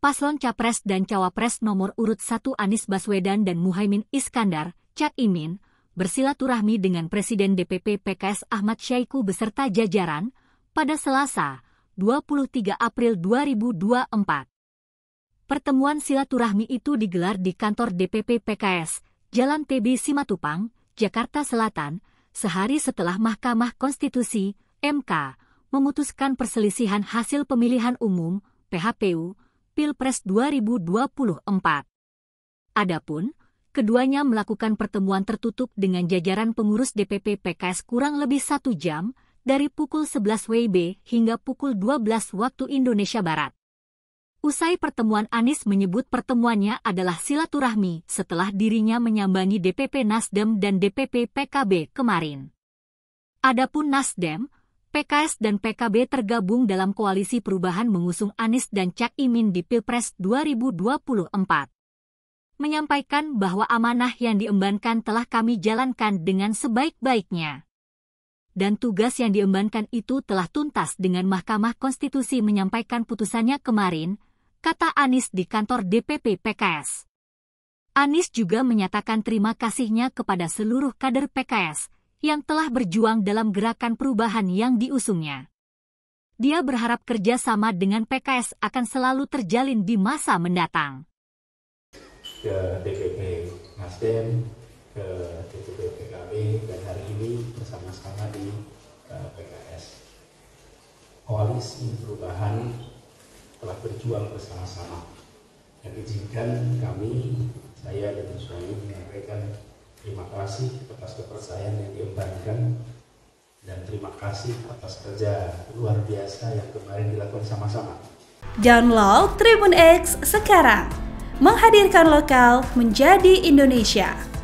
paslon capres dan cawapres nomor urut 1 Anies Baswedan dan Muhaimin Iskandar, Cak Imin, bersilaturahmi dengan Presiden DPP PKS Ahmad Syaiku beserta jajaran pada Selasa, 23 April 2024. Pertemuan silaturahmi itu digelar di kantor DPP PKS, Jalan TB Simatupang, Jakarta Selatan, sehari setelah Mahkamah Konstitusi, MK, memutuskan perselisihan hasil pemilihan umum, PHPU, Pilpres 2024. Adapun, keduanya melakukan pertemuan tertutup dengan jajaran pengurus DPP PKS kurang lebih satu jam, dari pukul 11 WIB hingga pukul 12 waktu Indonesia Barat. Usai pertemuan Anies menyebut pertemuannya adalah silaturahmi setelah dirinya menyambangi DPP Nasdem dan DPP PKB kemarin. Adapun Nasdem, PKS dan PKB tergabung dalam koalisi perubahan mengusung Anies dan Cak Imin di Pilpres 2024. Menyampaikan bahwa amanah yang diembankan telah kami jalankan dengan sebaik-baiknya. Dan tugas yang diembankan itu telah tuntas dengan Mahkamah Konstitusi menyampaikan putusannya kemarin, kata Anies di kantor DPP PKS. Anies juga menyatakan terima kasihnya kepada seluruh kader PKS, yang telah berjuang dalam gerakan perubahan yang diusungnya. Dia berharap kerjasama dengan PKS akan selalu terjalin di masa mendatang. Ke DPP Nasdem, ke DPP PKB, dan hari ini bersama-sama di eh, PKS. Koalisi perubahan telah berjuang bersama-sama. Dan izinkan kami, saya dan suami menyampaikan Terima kasih atas kepercayaan yang diembankan dan terima kasih atas kerja luar biasa yang kemarin dilakukan sama-sama. Download Tribun X sekarang. Menghadirkan lokal menjadi Indonesia.